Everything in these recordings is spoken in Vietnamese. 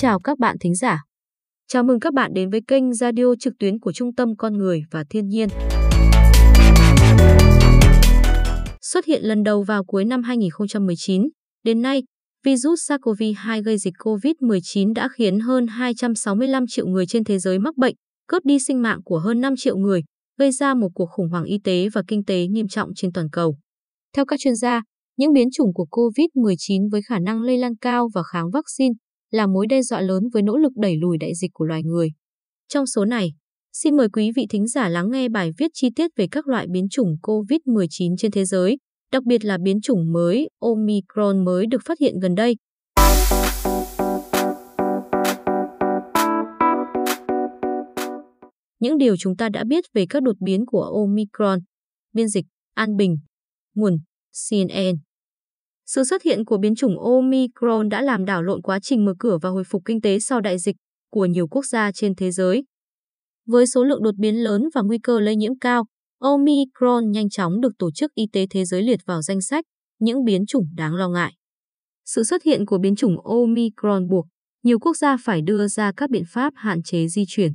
chào các bạn thính giả. Chào mừng các bạn đến với kênh radio trực tuyến của Trung tâm Con Người và Thiên nhiên. Xuất hiện lần đầu vào cuối năm 2019, đến nay, virus SARS-CoV-2 gây dịch COVID-19 đã khiến hơn 265 triệu người trên thế giới mắc bệnh, cướp đi sinh mạng của hơn 5 triệu người, gây ra một cuộc khủng hoảng y tế và kinh tế nghiêm trọng trên toàn cầu. Theo các chuyên gia, những biến chủng của COVID-19 với khả năng lây lan cao và kháng vaccine là mối đe dọa lớn với nỗ lực đẩy lùi đại dịch của loài người. Trong số này, xin mời quý vị thính giả lắng nghe bài viết chi tiết về các loại biến chủng COVID-19 trên thế giới, đặc biệt là biến chủng mới Omicron mới được phát hiện gần đây. Những điều chúng ta đã biết về các đột biến của Omicron, biên dịch, an bình, nguồn, CNN. Sự xuất hiện của biến chủng Omicron đã làm đảo lộn quá trình mở cửa và hồi phục kinh tế sau đại dịch của nhiều quốc gia trên thế giới. Với số lượng đột biến lớn và nguy cơ lây nhiễm cao, Omicron nhanh chóng được Tổ chức Y tế Thế giới liệt vào danh sách những biến chủng đáng lo ngại. Sự xuất hiện của biến chủng Omicron buộc nhiều quốc gia phải đưa ra các biện pháp hạn chế di chuyển.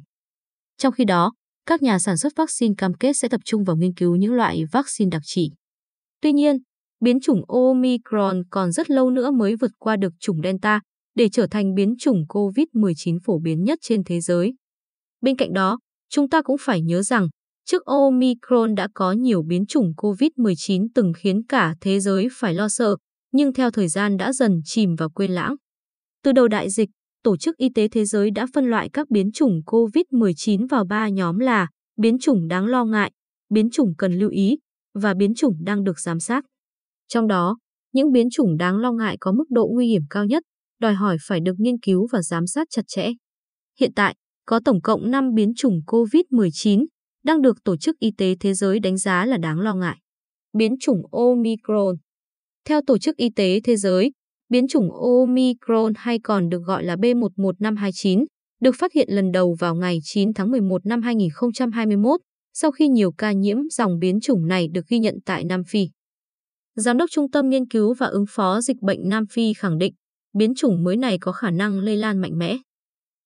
Trong khi đó, các nhà sản xuất vaccine cam kết sẽ tập trung vào nghiên cứu những loại vaccine đặc trị. Tuy nhiên, biến chủng Omicron còn rất lâu nữa mới vượt qua được chủng Delta để trở thành biến chủng COVID-19 phổ biến nhất trên thế giới. Bên cạnh đó, chúng ta cũng phải nhớ rằng, trước Omicron đã có nhiều biến chủng COVID-19 từng khiến cả thế giới phải lo sợ, nhưng theo thời gian đã dần chìm vào quên lãng. Từ đầu đại dịch, Tổ chức Y tế Thế giới đã phân loại các biến chủng COVID-19 vào ba nhóm là biến chủng đáng lo ngại, biến chủng cần lưu ý và biến chủng đang được giám sát. Trong đó, những biến chủng đáng lo ngại có mức độ nguy hiểm cao nhất, đòi hỏi phải được nghiên cứu và giám sát chặt chẽ. Hiện tại, có tổng cộng 5 biến chủng COVID-19 đang được Tổ chức Y tế Thế giới đánh giá là đáng lo ngại. Biến chủng Omicron Theo Tổ chức Y tế Thế giới, biến chủng Omicron hay còn được gọi là B11529 được phát hiện lần đầu vào ngày 9 tháng 11 năm 2021 sau khi nhiều ca nhiễm dòng biến chủng này được ghi nhận tại Nam Phi. Giám đốc Trung tâm Nghiên cứu và Ứng phó Dịch bệnh Nam Phi khẳng định, biến chủng mới này có khả năng lây lan mạnh mẽ.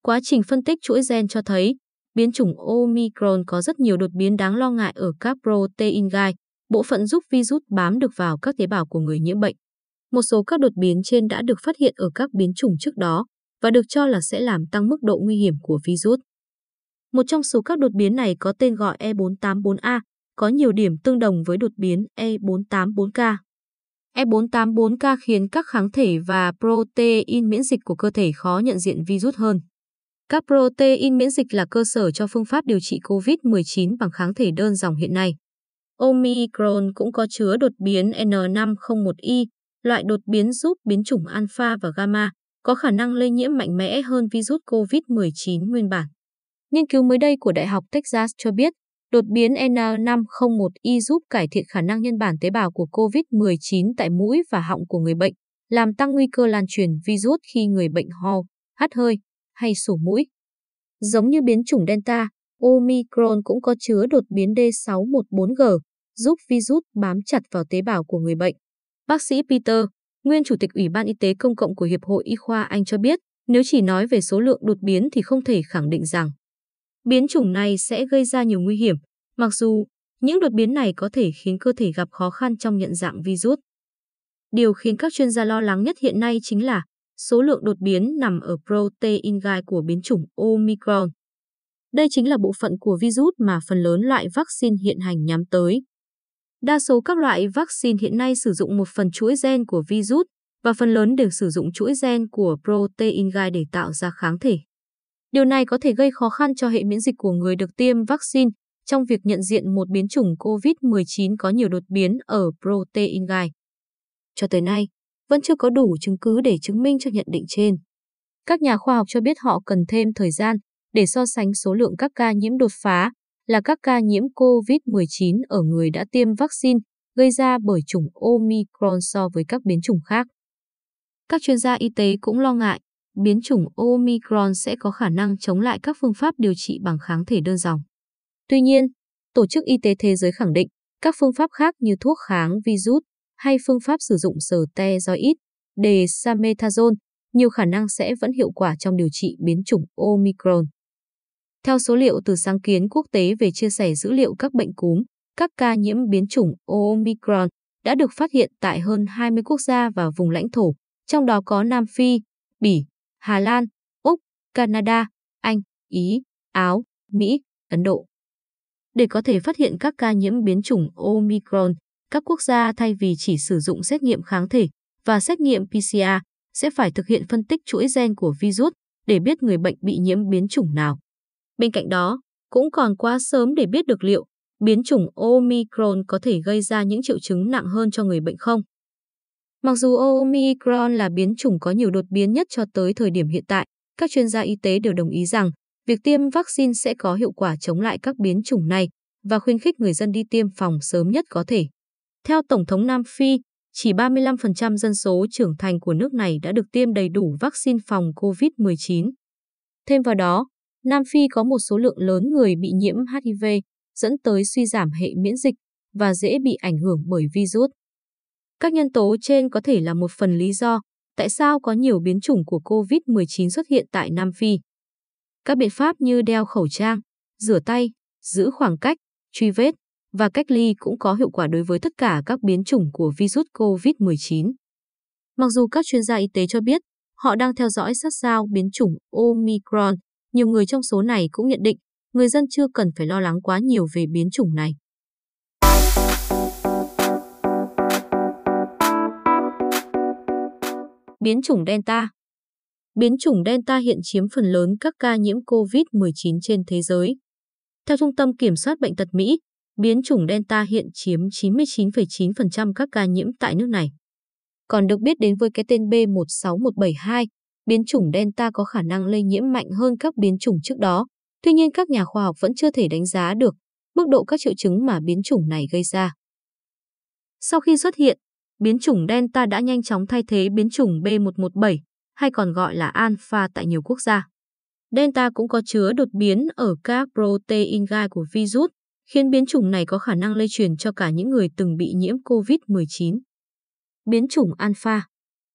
Quá trình phân tích chuỗi gen cho thấy, biến chủng Omicron có rất nhiều đột biến đáng lo ngại ở các protein gai, bộ phận giúp virus bám được vào các tế bào của người nhiễm bệnh. Một số các đột biến trên đã được phát hiện ở các biến chủng trước đó và được cho là sẽ làm tăng mức độ nguy hiểm của virus. Một trong số các đột biến này có tên gọi E484A, có nhiều điểm tương đồng với đột biến E484K. E484K khiến các kháng thể và protein miễn dịch của cơ thể khó nhận diện virus hơn. Các protein miễn dịch là cơ sở cho phương pháp điều trị COVID-19 bằng kháng thể đơn dòng hiện nay. Omicron cũng có chứa đột biến N501Y, loại đột biến giúp biến chủng alpha và gamma có khả năng lây nhiễm mạnh mẽ hơn virus COVID-19 nguyên bản. Nghiên cứu mới đây của Đại học Texas cho biết, Đột biến N501Y giúp cải thiện khả năng nhân bản tế bào của COVID-19 tại mũi và họng của người bệnh, làm tăng nguy cơ lan truyền virus khi người bệnh ho, hắt hơi hay sổ mũi. Giống như biến chủng Delta, Omicron cũng có chứa đột biến D614G, giúp virus bám chặt vào tế bào của người bệnh. Bác sĩ Peter, nguyên chủ tịch Ủy ban Y tế Công cộng của Hiệp hội Y khoa Anh cho biết, nếu chỉ nói về số lượng đột biến thì không thể khẳng định rằng Biến chủng này sẽ gây ra nhiều nguy hiểm, mặc dù những đột biến này có thể khiến cơ thể gặp khó khăn trong nhận dạng virus. Điều khiến các chuyên gia lo lắng nhất hiện nay chính là số lượng đột biến nằm ở protein gai của biến chủng Omicron. Đây chính là bộ phận của virus mà phần lớn loại vaccine hiện hành nhắm tới. Đa số các loại vaccine hiện nay sử dụng một phần chuỗi gen của virus và phần lớn đều sử dụng chuỗi gen của protein gai để tạo ra kháng thể. Điều này có thể gây khó khăn cho hệ miễn dịch của người được tiêm vaccine trong việc nhận diện một biến chủng COVID-19 có nhiều đột biến ở protein gai. Cho tới nay, vẫn chưa có đủ chứng cứ để chứng minh cho nhận định trên. Các nhà khoa học cho biết họ cần thêm thời gian để so sánh số lượng các ca nhiễm đột phá là các ca nhiễm COVID-19 ở người đã tiêm vaccine gây ra bởi chủng Omicron so với các biến chủng khác. Các chuyên gia y tế cũng lo ngại biến chủng Omicron sẽ có khả năng chống lại các phương pháp điều trị bằng kháng thể đơn dòng. Tuy nhiên, Tổ chức Y tế Thế giới khẳng định các phương pháp khác như thuốc kháng virus hay phương pháp sử dụng sờ te do ít, desamethasone, nhiều khả năng sẽ vẫn hiệu quả trong điều trị biến chủng Omicron. Theo số liệu từ sáng kiến quốc tế về chia sẻ dữ liệu các bệnh cúm, các ca nhiễm biến chủng Omicron đã được phát hiện tại hơn 20 quốc gia và vùng lãnh thổ, trong đó có Nam Phi, Bỉ, Hà Lan, Úc, Canada, Anh, Ý, Áo, Mỹ, Ấn Độ. Để có thể phát hiện các ca nhiễm biến chủng Omicron, các quốc gia thay vì chỉ sử dụng xét nghiệm kháng thể và xét nghiệm PCR sẽ phải thực hiện phân tích chuỗi gen của virus để biết người bệnh bị nhiễm biến chủng nào. Bên cạnh đó, cũng còn quá sớm để biết được liệu biến chủng Omicron có thể gây ra những triệu chứng nặng hơn cho người bệnh không. Mặc dù Omicron là biến chủng có nhiều đột biến nhất cho tới thời điểm hiện tại, các chuyên gia y tế đều đồng ý rằng việc tiêm vaccine sẽ có hiệu quả chống lại các biến chủng này và khuyến khích người dân đi tiêm phòng sớm nhất có thể. Theo Tổng thống Nam Phi, chỉ 35% dân số trưởng thành của nước này đã được tiêm đầy đủ vaccine phòng COVID-19. Thêm vào đó, Nam Phi có một số lượng lớn người bị nhiễm HIV, dẫn tới suy giảm hệ miễn dịch và dễ bị ảnh hưởng bởi virus. Các nhân tố trên có thể là một phần lý do tại sao có nhiều biến chủng của COVID-19 xuất hiện tại Nam Phi. Các biện pháp như đeo khẩu trang, rửa tay, giữ khoảng cách, truy vết và cách ly cũng có hiệu quả đối với tất cả các biến chủng của virus COVID-19. Mặc dù các chuyên gia y tế cho biết họ đang theo dõi sát sao biến chủng Omicron, nhiều người trong số này cũng nhận định người dân chưa cần phải lo lắng quá nhiều về biến chủng này. Biến chủng Delta Biến chủng Delta hiện chiếm phần lớn các ca nhiễm COVID-19 trên thế giới. Theo Trung tâm Kiểm soát Bệnh tật Mỹ, biến chủng Delta hiện chiếm 99,9% các ca nhiễm tại nước này. Còn được biết đến với cái tên B16172, biến chủng Delta có khả năng lây nhiễm mạnh hơn các biến chủng trước đó. Tuy nhiên, các nhà khoa học vẫn chưa thể đánh giá được mức độ các triệu chứng mà biến chủng này gây ra. Sau khi xuất hiện, biến chủng Delta đã nhanh chóng thay thế biến chủng B117, hay còn gọi là Alpha tại nhiều quốc gia. Delta cũng có chứa đột biến ở các protein gai của virus, khiến biến chủng này có khả năng lây truyền cho cả những người từng bị nhiễm COVID-19. Biến chủng Alpha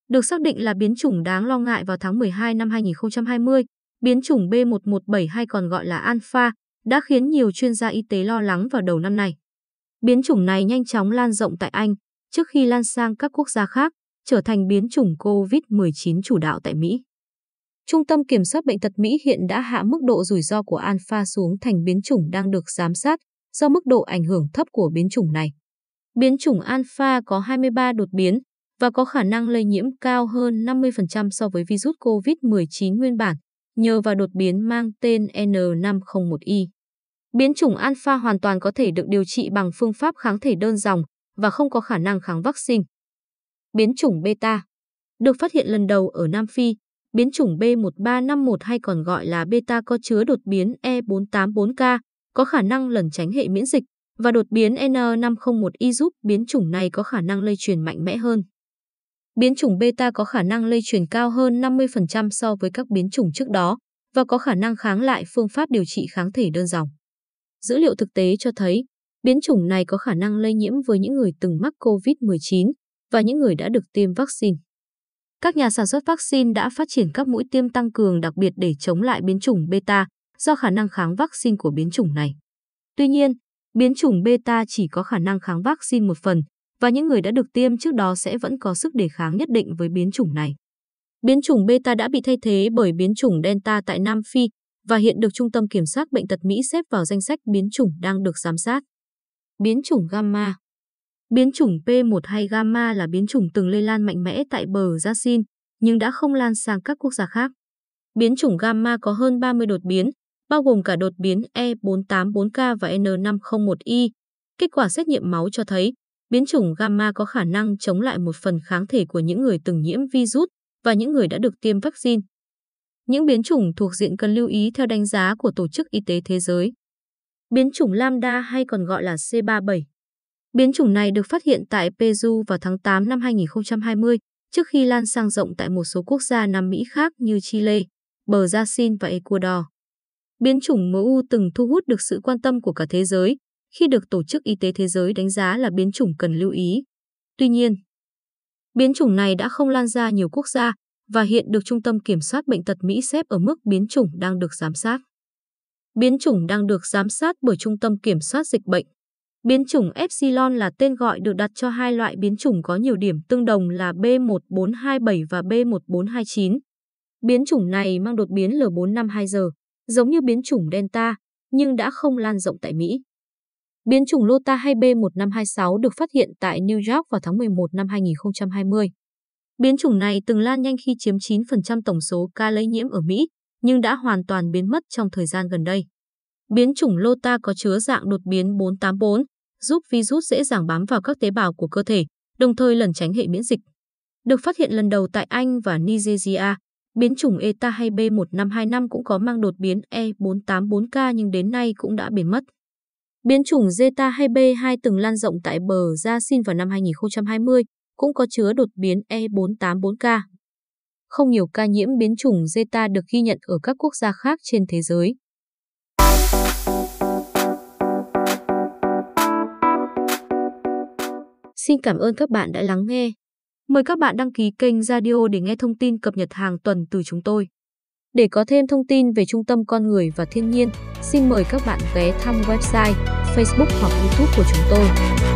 Được xác định là biến chủng đáng lo ngại vào tháng 12 năm 2020, biến chủng B117 hay còn gọi là Alpha đã khiến nhiều chuyên gia y tế lo lắng vào đầu năm nay. Biến chủng này nhanh chóng lan rộng tại Anh, trước khi lan sang các quốc gia khác, trở thành biến chủng COVID-19 chủ đạo tại Mỹ. Trung tâm Kiểm soát Bệnh tật Mỹ hiện đã hạ mức độ rủi ro của Alpha xuống thành biến chủng đang được giám sát do mức độ ảnh hưởng thấp của biến chủng này. Biến chủng Alpha có 23 đột biến và có khả năng lây nhiễm cao hơn 50% so với virus COVID-19 nguyên bản, nhờ vào đột biến mang tên N501Y. Biến chủng Alpha hoàn toàn có thể được điều trị bằng phương pháp kháng thể đơn dòng, và không có khả năng kháng vaccine. Biến chủng Beta Được phát hiện lần đầu ở Nam Phi, biến chủng b 1351 hay còn gọi là Beta có chứa đột biến E484K, có khả năng lẩn tránh hệ miễn dịch, và đột biến N501Y giúp biến chủng này có khả năng lây truyền mạnh mẽ hơn. Biến chủng Beta có khả năng lây truyền cao hơn 50% so với các biến chủng trước đó và có khả năng kháng lại phương pháp điều trị kháng thể đơn dòng. Dữ liệu thực tế cho thấy, Biến chủng này có khả năng lây nhiễm với những người từng mắc COVID-19 và những người đã được tiêm vaccine. Các nhà sản xuất vaccine đã phát triển các mũi tiêm tăng cường đặc biệt để chống lại biến chủng beta do khả năng kháng vaccine của biến chủng này. Tuy nhiên, biến chủng beta chỉ có khả năng kháng vaccine một phần và những người đã được tiêm trước đó sẽ vẫn có sức đề kháng nhất định với biến chủng này. Biến chủng beta đã bị thay thế bởi biến chủng delta tại Nam Phi và hiện được Trung tâm Kiểm soát Bệnh tật Mỹ xếp vào danh sách biến chủng đang được giám sát. Biến chủng Gamma Biến chủng p 1 hay Gamma là biến chủng từng lây lan mạnh mẽ tại bờ Brazil, nhưng đã không lan sang các quốc gia khác. Biến chủng Gamma có hơn 30 đột biến, bao gồm cả đột biến E484K và n 501 y Kết quả xét nghiệm máu cho thấy, biến chủng Gamma có khả năng chống lại một phần kháng thể của những người từng nhiễm virus và những người đã được tiêm vaccine. Những biến chủng thuộc diện cần lưu ý theo đánh giá của Tổ chức Y tế Thế giới biến chủng Lambda hay còn gọi là C37. Biến chủng này được phát hiện tại Peru vào tháng 8 năm 2020, trước khi lan sang rộng tại một số quốc gia Nam Mỹ khác như Chile, Brazil và Ecuador. Biến chủng MU từng thu hút được sự quan tâm của cả thế giới khi được Tổ chức Y tế Thế giới đánh giá là biến chủng cần lưu ý. Tuy nhiên, biến chủng này đã không lan ra nhiều quốc gia và hiện được Trung tâm Kiểm soát Bệnh tật Mỹ xếp ở mức biến chủng đang được giám sát. Biến chủng đang được giám sát bởi Trung tâm Kiểm soát Dịch bệnh. Biến chủng Epsilon là tên gọi được đặt cho hai loại biến chủng có nhiều điểm tương đồng là B1427 và B1429. Biến chủng này mang đột biến L452R, giống như biến chủng Delta, nhưng đã không lan rộng tại Mỹ. Biến chủng Lota hay b 1526 được phát hiện tại New York vào tháng 11 năm 2020. Biến chủng này từng lan nhanh khi chiếm 9% tổng số ca lây nhiễm ở Mỹ, nhưng đã hoàn toàn biến mất trong thời gian gần đây. Biến chủng Lota có chứa dạng đột biến 484, giúp virus dễ dàng bám vào các tế bào của cơ thể, đồng thời lẩn tránh hệ miễn dịch. Được phát hiện lần đầu tại Anh và Nigeria, biến chủng ETA hay B1525 cũng có mang đột biến E484K nhưng đến nay cũng đã biến mất. Biến chủng Zeta hay B2 từng lan rộng tại bờ Brazil vào năm 2020, cũng có chứa đột biến E484K không nhiều ca nhiễm biến chủng Zeta được ghi nhận ở các quốc gia khác trên thế giới. Xin cảm ơn các bạn đã lắng nghe. Mời các bạn đăng ký kênh Radio để nghe thông tin cập nhật hàng tuần từ chúng tôi. Để có thêm thông tin về Trung tâm Con Người và Thiên nhiên, xin mời các bạn ghé thăm website, Facebook hoặc YouTube của chúng tôi.